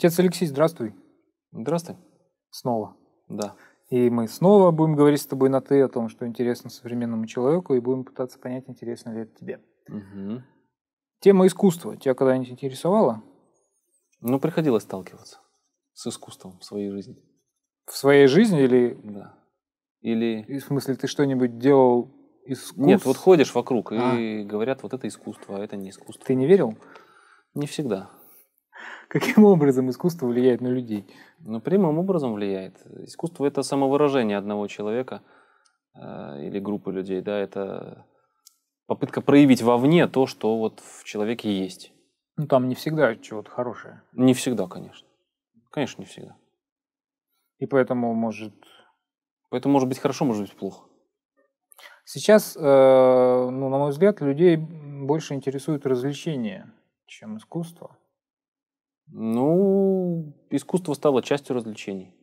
Отец Алексей, здравствуй. Здравствуй. Снова. Да. И мы снова будем говорить с тобой на «ты» о том, что интересно современному человеку, и будем пытаться понять, интересно ли это тебе. Угу. Тема искусства тебя когда-нибудь интересовала? Ну, приходилось сталкиваться с искусством в своей жизни. В своей жизни или... Да. Или... И в смысле, ты что-нибудь делал искусство? Нет, вот ходишь вокруг а. и говорят, вот это искусство, а это не искусство. Ты не верил? Не всегда. Каким образом искусство влияет на людей? Ну, прямым образом влияет. Искусство – это самовыражение одного человека э, или группы людей, да, это попытка проявить вовне то, что вот в человеке есть. Ну, там не всегда чего-то хорошее. Не всегда, конечно. Конечно, не всегда. И поэтому может... Поэтому может быть хорошо, может быть плохо. Сейчас, э, ну, на мой взгляд, людей больше интересует развлечение, чем искусство. Ну, искусство стало частью развлечений.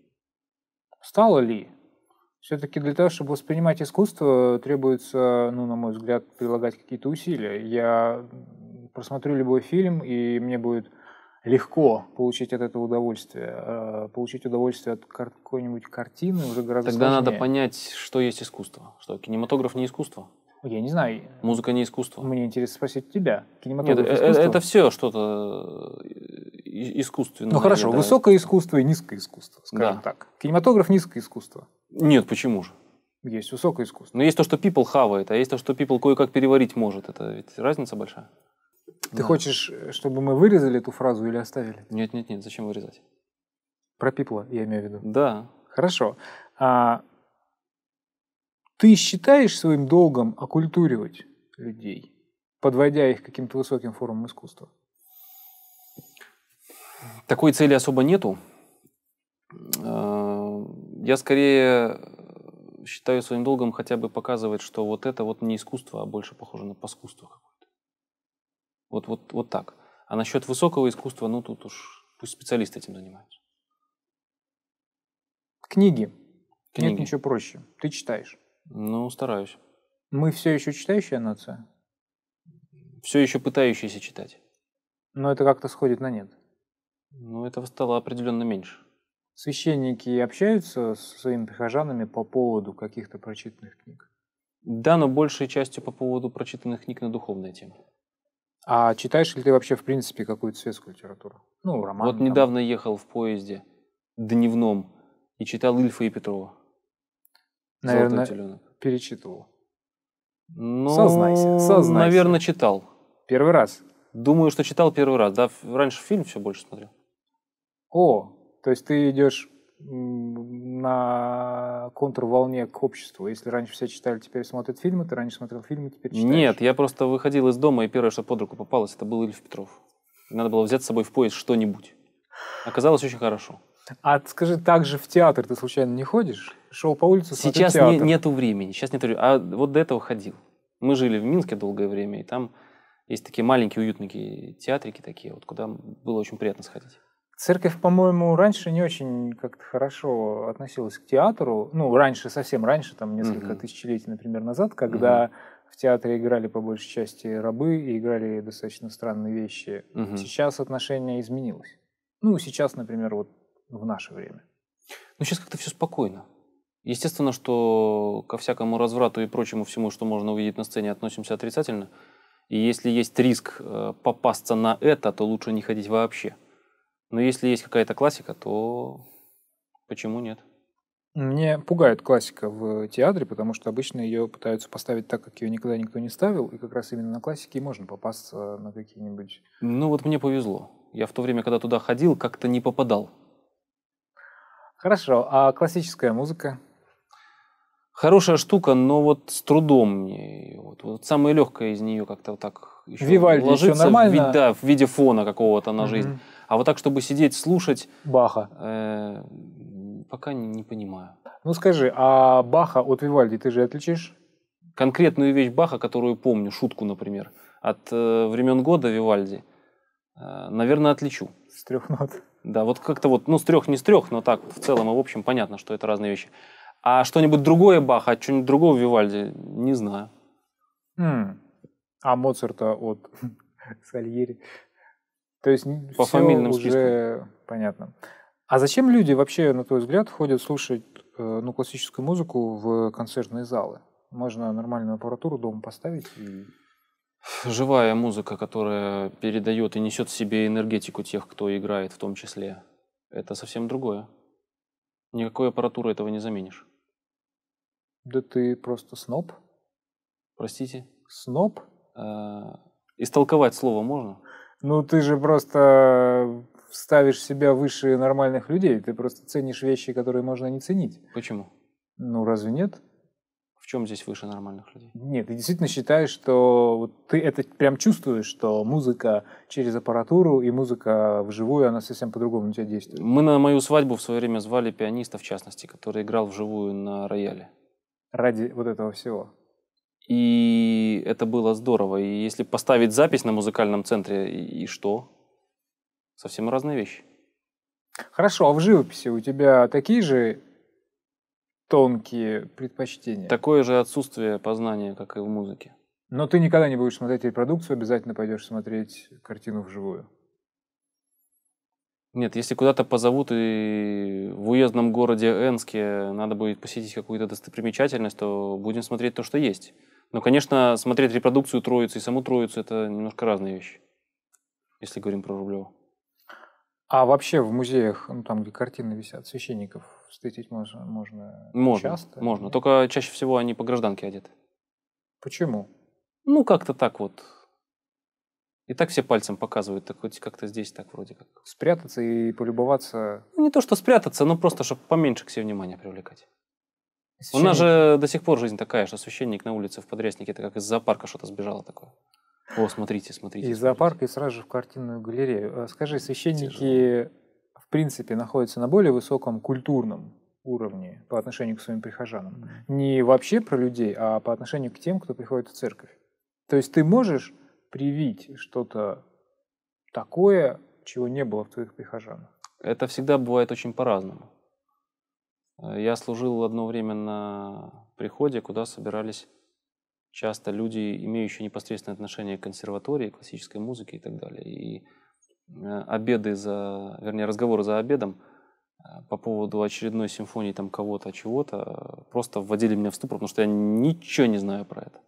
Стало ли? Все-таки для того, чтобы воспринимать искусство, требуется, ну, на мой взгляд, прилагать какие-то усилия. Я просмотрю любой фильм, и мне будет легко получить от этого удовольствие. А, получить удовольствие от какой-нибудь картины уже гораздо Тогда сложнее. надо понять, что есть искусство. Что кинематограф не искусство. Я не знаю. Музыка не искусство. Мне интересно спросить тебя. Кинематограф Нет, э, э, искусство? Это все что-то э, искусственно. Ну хорошо, да, высокое искусство и низкое искусство, скажем да. так. Кинематограф – низкое искусство. Нет, почему же? Есть высокое искусство. Но есть то, что people хавает, а есть то, что people кое-как переварить может. Это ведь разница большая. Ты да. хочешь, э, чтобы мы вырезали эту фразу или оставили? Нет, нет, нет, зачем вырезать? Про пипла я имею в виду. Да. Хорошо. А, ты считаешь своим долгом окультуривать людей, подводя их к каким-то высоким формам искусства? Такой цели особо нету. Э, я скорее считаю своим долгом хотя бы показывать, что вот это вот не искусство, а больше похоже на паскудство какое-то. Вот, вот, вот так. А насчет высокого искусства, ну тут уж пусть специалисты этим занимаются. Книги. Книги. Нет ничего проще. Ты читаешь. Ну, стараюсь. Мы все еще читающая нация? Все еще пытающиеся читать. Но это как-то сходит на нет. Ну, этого стало определенно меньше. Священники общаются со своими прихожанами по поводу каких-то прочитанных книг? Да, но большей частью по поводу прочитанных книг на духовные темы. А читаешь ли ты вообще, в принципе, какую-то светскую литературу? Ну, роман. Вот там. недавно ехал в поезде дневном и читал Ильфа и Петрова. Наверное, перечитывал. Ну, сознайся, сознайся. Наверное, читал. Первый раз? Думаю, что читал первый раз. Да, раньше фильм все больше смотрел. О, то есть ты идешь на контрволне к обществу. Если раньше все читали, теперь смотрят фильмы, ты раньше смотрел фильмы, теперь читаешь. Нет, я просто выходил из дома, и первое, что под руку попалось, это был Ильф Петров. Надо было взять с собой в поезд что-нибудь. Оказалось очень хорошо. А скажи, так же в театр ты случайно не ходишь? Шел по улице, Сейчас не, нету времени, сейчас нету времени. А вот до этого ходил. Мы жили в Минске долгое время, и там есть такие маленькие уютные театрики такие, вот куда было очень приятно сходить. Церковь, по-моему, раньше не очень как-то хорошо относилась к театру. Ну, раньше, совсем раньше, там несколько угу. тысячелетий, например, назад, когда угу. в театре играли по большей части рабы и играли достаточно странные вещи. Угу. Сейчас отношение изменилось. Ну, сейчас, например, вот в наше время. Ну, сейчас как-то все спокойно. Естественно, что ко всякому разврату и прочему всему, что можно увидеть на сцене, относимся отрицательно. И если есть риск э, попасться на это, то лучше не ходить вообще. Но если есть какая-то классика, то почему нет? Мне пугает классика в театре, потому что обычно ее пытаются поставить так, как ее никогда никто не ставил, и как раз именно на классике можно попасть а, на какие-нибудь... Ну вот мне повезло. Я в то время, когда туда ходил, как-то не попадал. Хорошо, а классическая музыка? Хорошая штука, но вот с трудом мне. Вот, вот самое легкое из нее как-то вот так еще Вивальди ложится еще нормально. В, да, в виде фона какого-то на жизнь. Mm-hmm. А вот так, чтобы сидеть, слушать... Баха. Э, пока не, не понимаю. Ну скажи, а Баха от Вивальди ты же отличишь? Конкретную вещь Баха, которую помню, шутку, например, от э, времен года Вивальди, э, наверное, отличу. С трех нот. Да, вот как-то вот, ну с трех не с трех, но так в целом и в общем понятно, что это разные вещи. А что-нибудь другое Баха, от чего-нибудь другого Вивальди, не знаю. Mm. А Моцарта от Сальери? То есть по все фамильным уже спискам. понятно. А зачем люди вообще, на твой взгляд, ходят слушать э, ну, классическую музыку в концертные залы? Можно нормальную аппаратуру дома поставить и живая музыка, которая передает и несет в себе энергетику тех, кто играет в том числе, это совсем другое. Никакой аппаратуры этого не заменишь. Да ты просто сноб. Простите? Сноб? Э -э истолковать слово можно? Ну, ты же просто э, ставишь себя выше нормальных людей. Ты просто ценишь вещи, которые можно не ценить. Почему? Ну, разве нет? В чем здесь выше нормальных людей? Нет, ты действительно считаешь, что вот ты это прям чувствуешь, что музыка через аппаратуру и музыка вживую, она совсем по-другому на тебя действует. Мы на мою свадьбу в свое время звали пианиста, в частности, который играл вживую на рояле. Ради вот этого всего? И это было здорово. И если поставить запись на музыкальном центре, и, и что? Совсем разные вещи. Хорошо, а в живописи у тебя такие же тонкие предпочтения? Такое же отсутствие познания, как и в музыке. Но ты никогда не будешь смотреть репродукцию, обязательно пойдешь смотреть картину вживую. Нет, если куда-то позовут и в уездном городе Энске надо будет посетить какую-то достопримечательность, то будем смотреть то, что есть. Но, ну, конечно, смотреть репродукцию Троицы и саму Троицу – это немножко разные вещи, если говорим про Рублева. А вообще в музеях, ну, там, где картины висят, священников встретить можно, можно, можно часто? Можно, или? только чаще всего они по гражданке одеты. Почему? Ну, как-то так вот. И так все пальцем показывают, так хоть как-то здесь так вроде как. Спрятаться и полюбоваться? Ну, не то, что спрятаться, но просто, чтобы поменьше к себе внимания привлекать. Священник. У нас же до сих пор жизнь такая, что священник на улице в подряснике, это как из зоопарка что-то сбежало такое. О, смотрите, смотрите. Из зоопарка и сразу же в картинную галерею. А скажи, священники в принципе находятся на более высоком культурном уровне по отношению к своим прихожанам. Не вообще про людей, а по отношению к тем, кто приходит в церковь. То есть ты можешь привить что-то такое, чего не было в твоих прихожанах? Это всегда бывает очень по-разному. Э, я служил одно время на приходе, куда собирались часто люди, имеющие непосредственное отношение к консерватории, классической музыке и так далее. И э, обеды за, вернее, разговоры за обедом э, по поводу очередной симфонии там кого-то, чего-то, просто вводили меня в ступор, потому что я ничего не знаю про это.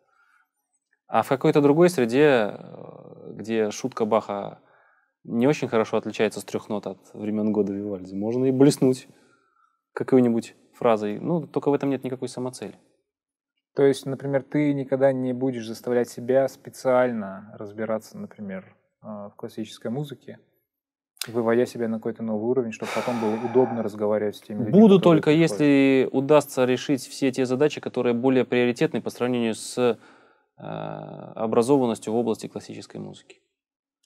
А в какой-то другой среде, где шутка Баха не очень хорошо отличается с трех нот от времен года Вивальди, можно и блеснуть какой-нибудь фразой. Ну, только в этом нет никакой самоцели. То есть, например, ты никогда не будешь заставлять себя специально разбираться, например, э, в классической музыке, выводя себя на какой-то новый уровень, чтобы потом было удобно разговаривать с теми людьми. Буду только если удастся решить все те задачи, которые более приоритетны по сравнению с э, образованностью в области классической музыки.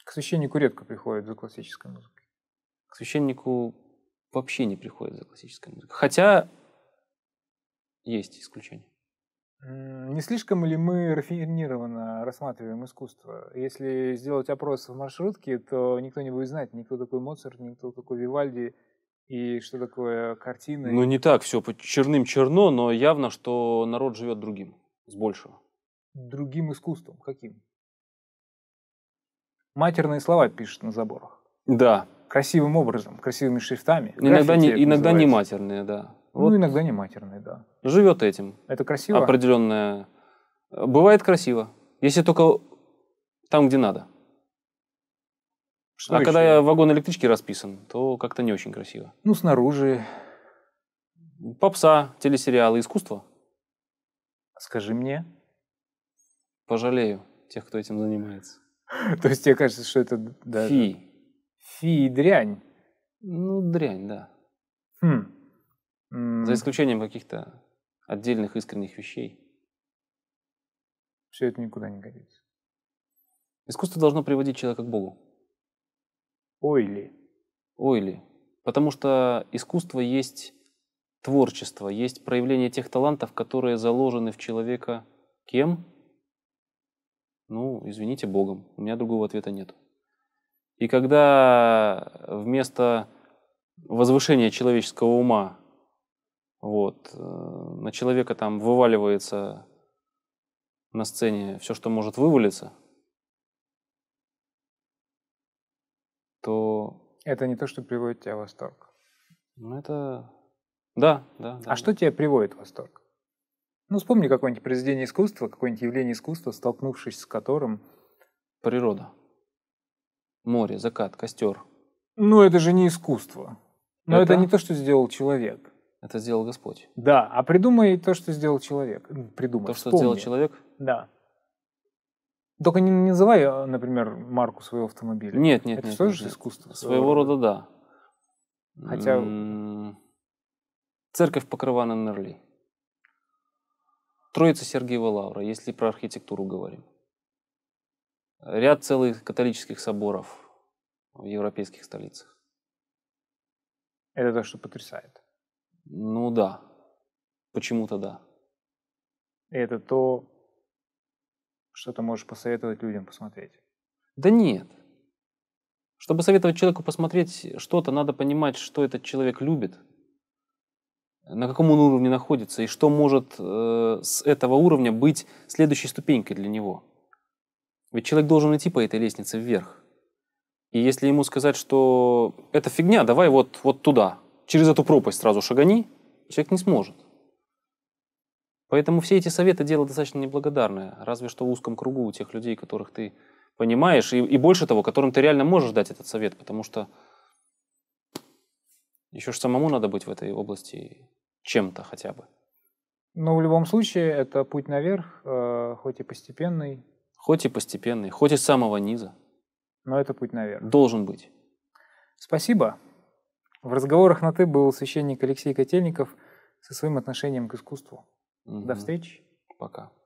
К священнику редко приходят за классической музыкой. К священнику вообще не приходит за классической музыкой. Хотя есть исключения. Не слишком ли мы рафинированно рассматриваем искусство? Если сделать опрос в маршрутке, то никто не будет знать, никто такой Моцарт, никто такой Вивальди и что такое картины. Ну, не так все черным черно, но явно, что народ живет другим, с большего. Другим искусством каким? Матерные слова пишут на заборах. Да, красивым образом, красивыми шрифтами. Иногда, не, иногда не матерные, да. Ну, вот. Ну, иногда не матерные, да. Живет этим. Это красиво? Определенное. Бывает красиво, если только там, где надо. Что а еще? когда я вагон электрички расписан, то как-то не очень красиво. Ну, снаружи. Попса, телесериалы, искусство. Скажи мне. Пожалею тех, кто этим занимается. То есть тебе кажется, что это... Фи. Фи и дрянь. Ну, дрянь, да. Хм. За исключением каких-то отдельных искренних вещей. Все это никуда не годится. Искусство должно приводить человека к Богу. Ой ли. Ой ли. Потому что искусство есть творчество, есть проявление тех талантов, которые заложены в человека кем? Ну, извините, Богом. У меня другого ответа нет. И когда вместо возвышения человеческого ума вот, э, на человека там вываливается на сцене все, что может вывалиться, то... Это не то, что приводит тебя в восторг. Ну, это... Да, да. а да. что тебя приводит в восторг? Ну, вспомни какое-нибудь произведение искусства, какое-нибудь явление искусства, столкнувшись с которым... Природа. Море, закат, костер. Ну, это же не искусство. Но это, это не то, что сделал человек. Это сделал Господь. Да, а придумай то, что сделал человек. Придумай. То, что вспомни. сделал человек? Да. Только не называй, а, например, марку своего автомобиля. Нет, нет, это нет. Это тоже нет, искусство. Нет. Своего рода, да. Хотя... Церковь Покрывана Нерли. Троица Сергиева Лавра, если про архитектуру говорим ряд целых католических соборов в европейских столицах. Это то, что потрясает. Ну да, почему-то да. это то, что ты можешь посоветовать людям посмотреть? Да нет. Чтобы советовать человеку посмотреть что-то, надо понимать, что этот человек любит, на каком он уровне находится и что может э, с этого уровня быть следующей ступенькой для него. Ведь человек должен идти по этой лестнице вверх. И если ему сказать, что это фигня, давай вот, вот туда, через эту пропасть сразу шагани, человек не сможет. Поэтому все эти советы дело достаточно неблагодарное, разве что в узком кругу у тех людей, которых ты понимаешь, и, и больше того, которым ты реально можешь дать этот совет, потому что еще же самому надо быть в этой области чем-то хотя бы. Но в любом случае это путь наверх, э, хоть и постепенный, хоть и постепенный, хоть и с самого низа. Но это путь наверх. Должен быть. Спасибо. В разговорах на «ты» был священник Алексей Котельников со своим отношением к искусству. Угу. До встречи. Пока.